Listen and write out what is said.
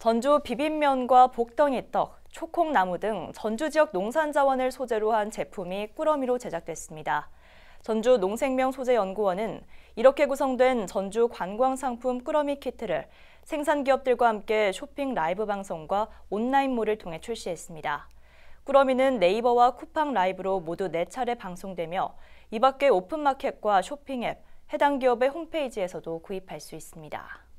전주 비빔면과 복덩이떡, 초콩나무 등 전주 지역 농산 자원을 소재로 한 제품이 꾸러미로 제작됐습니다. 전주 농생명 소재 연구원은 이렇게 구성된 전주 관광 상품 꾸러미 키트를 생산 기업들과 함께 쇼핑 라이브 방송과 온라인몰을 통해 출시했습니다. 꾸러미는 네이버와 쿠팡 라이브로 모두 4차례 방송되며 이밖에 오픈마켓과 쇼핑 앱, 해당 기업의 홈페이지에서도 구입할 수 있습니다.